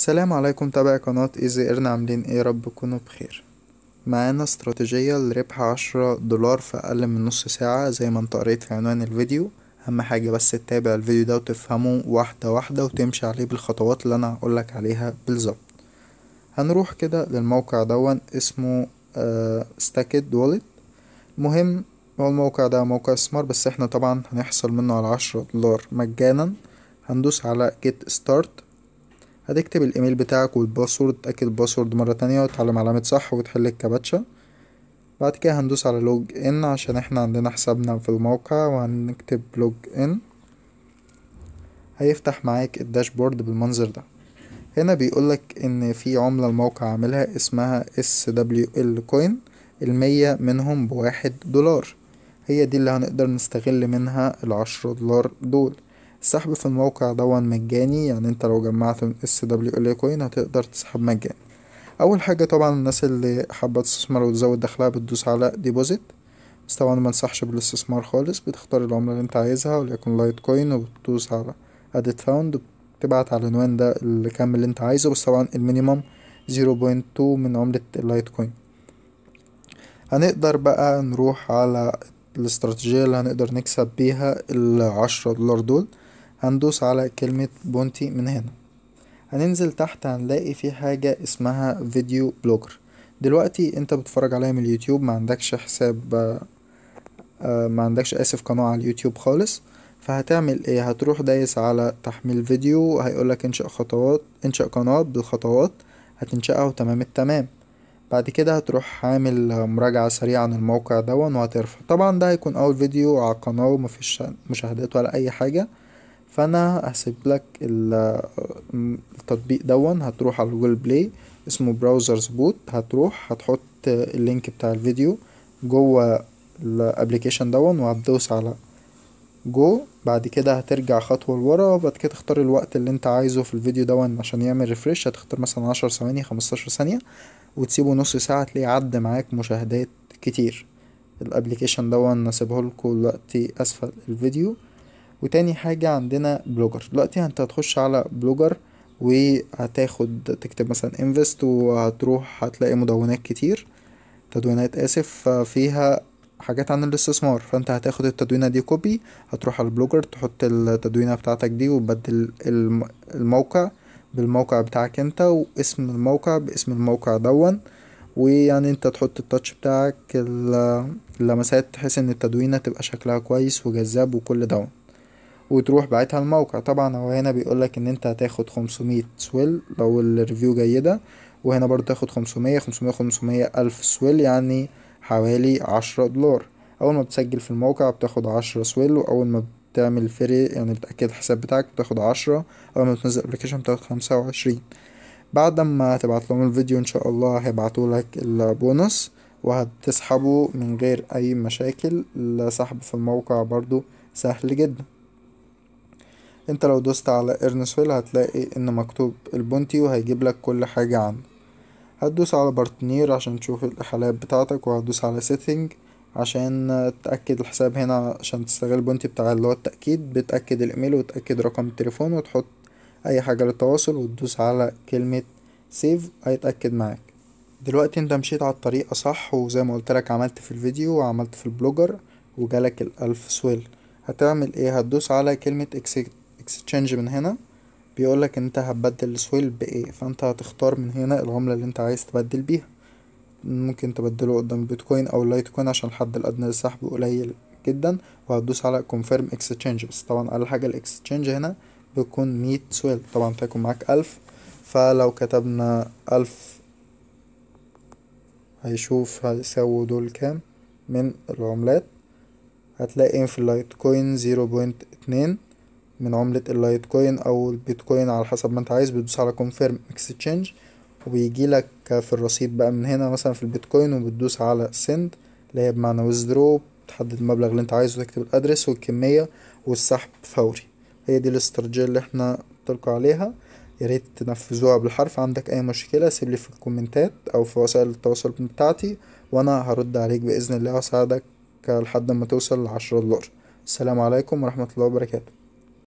السلام عليكم متابعي قناة ايزي ايرن عاملين ايه رب تكونوا بخير معانا استراتيجية لربح عشرة دولار في اقل من نص ساعة زي ما انت قريت في عنوان الفيديو اهم حاجة بس تتابع الفيديو ده وتفهمه واحدة واحدة وتمشي عليه بالخطوات اللي انا هقولك عليها بالظبط هنروح كده للموقع دون اسمه آه ستاكد والت مهم هو الموقع ده موقع سمار بس احنا طبعا هنحصل منه على عشرة دولار مجانا هندوس على جيت ستارت هتكتب الايميل بتاعك والباسورد تأكد الباسورد مرة تانية وتعلم علامة صح وتحل الكباتشة بعد كده هندوس على لوج ان عشان احنا عندنا حسابنا في الموقع وهنكتب لوج ان هيفتح معاك الداشبورد بالمنظر ده هنا بيقولك ان في عملة الموقع عاملها اسمها SWL coin المية منهم بواحد دولار هي دي اللي هنقدر نستغل منها العشرة دولار دول السحب في الموقع دون مجاني يعني انت لو جمعت من اس دبليو ال كوين هتقدر تسحب مجاني اول حاجه طبعا الناس اللي حابه تستثمر وتزود دخلها بتدوس على ديبوزيت بس طبعا ما انصحش بالاستثمار خالص بتختار العمله اللي انت عايزها وليكن لايت كوين وبتدوس على اديت فاوند بتبعت على العنوان ده الكم اللي انت عايزه بس طبعا المينيمم 0.2 من عمله اللايت كوين هنقدر بقى نروح على الاستراتيجية اللي هنقدر نكسب بيها العشرة دولار دول هندوس على كلمة بونتي من هنا هننزل تحت هنلاقي في حاجة اسمها فيديو بلوجر دلوقتي انت بتفرج عليا من اليوتيوب ما عندكش حساب آه، ما عندكش اسف قناة على اليوتيوب خالص فهتعمل ايه هتروح دايس على تحميل فيديو هيقولك انشأ خطوات انشأ قناة بالخطوات هتنشأها وتمام التمام بعد كده هتروح عامل مراجعة سريعة عن الموقع دون وهترفع طبعا ده هيكون أول فيديو على القناة ومفيش مشاهدات ولا أي حاجة فانا هسيب لك التطبيق دون هتروح على جوجل بلاي اسمه براوزرز بوت هتروح هتحط اللينك بتاع الفيديو جوه الابليكيشن دون وهتدوس على جو بعد كده هترجع خطوة لورا وبعد كده تختار الوقت اللي انت عايزه في الفيديو دون عشان يعمل ريفرش هتختار مثلا عشر ثواني خمستاشر ثانية وتسيبه نص ساعة تلاقيه عدى معاك مشاهدات كتير الابليكيشن دون هسيبهولكوا دلوقتي اسفل الفيديو وتاني حاجة عندنا بلوجر دلوقتي انت هتخش على بلوجر وهتاخد تكتب مثلا انفست وهتروح هتلاقي مدونات كتير تدوينات اسف فيها حاجات عن الاستثمار فانت هتاخد التدوينه دي كوبي هتروح على البلوجر تحط التدوينه بتاعتك دي وتبدل الموقع بالموقع بتاعك انت واسم الموقع باسم الموقع دون ويعني انت تحط التاتش بتاعك اللمسات تحس ان التدوينه تبقى شكلها كويس وجذاب وكل دون وتروح باعتها الموقع طبعا هو هنا بيقولك ان انت هتاخد 500 سويل لو الريفيو جيدة وهنا برضو تاخد 500 500 500 ألف سويل يعني حوالي عشرة دولار أول ما بتسجل في الموقع بتاخد عشرة سويل وأول ما بتعمل فري يعني بتأكد الحساب بتاعك بتاخد عشرة أول ما بتنزل الابلكيشن بتاخد خمسة وعشرين بعد ما تبعت لهم الفيديو إن شاء الله هيبعتولك البونص وهتسحبه من غير أي مشاكل السحب في الموقع برضو سهل جدا انت لو دوست على ارنسويل هتلاقي ان مكتوب البونتي وهيجيب لك كل حاجة عنه هتدوس على بارتنير عشان تشوف الحالات بتاعتك وهتدوس على سيتنج عشان تأكد الحساب هنا عشان تستغل البونتي بتاع اللي هو التأكيد بتأكد الايميل وتأكد رقم التليفون وتحط اي حاجة للتواصل وتدوس على كلمة سيف هيتأكد معاك دلوقتي انت مشيت على الطريقة صح وزي ما قلت لك عملت في الفيديو وعملت في البلوجر وجالك الألف سويل هتعمل ايه هتدوس على كلمة اكسيت اكسشينج من هنا بيقولك انت هتبدل السويل بايه فانت هتختار من هنا العملة اللي انت عايز تبدل بيها ممكن تبدله قدام البيتكوين او اللايت كوين عشان الحد الادنى للسحب قليل جدا وهتدوس على كونفيرم اكستشينج بس طبعا اقل حاجة الاكستشينج هنا بيكون مية سويل طبعا انت هيكون معاك الف فلو كتبنا الف هيشوف هيساووا دول كام من العملات هتلاقي إيه في اللايت كوين زيرو بوينت اتنين من عملة اللايت كوين او البيتكوين على حسب ما انت عايز بتدوس على اكسشينج وبيجي وبيجيلك في الرصيد بقى من هنا مثلا في البيتكوين وبتدوس على سند اللي هي بمعنى withdraw بتحدد المبلغ اللي انت عايزه تكتب الادرس والكمية والسحب فوري هي دي الاستراتيجية اللي احنا قلتلكوا عليها يا ريت تنفذوها بالحرف عندك اي مشكلة سيب لي في الكومنتات او في وسائل التواصل بتاعتي وانا هرد عليك باذن الله واساعدك لحد ما توصل لعشرة دولار السلام عليكم ورحمة الله وبركاته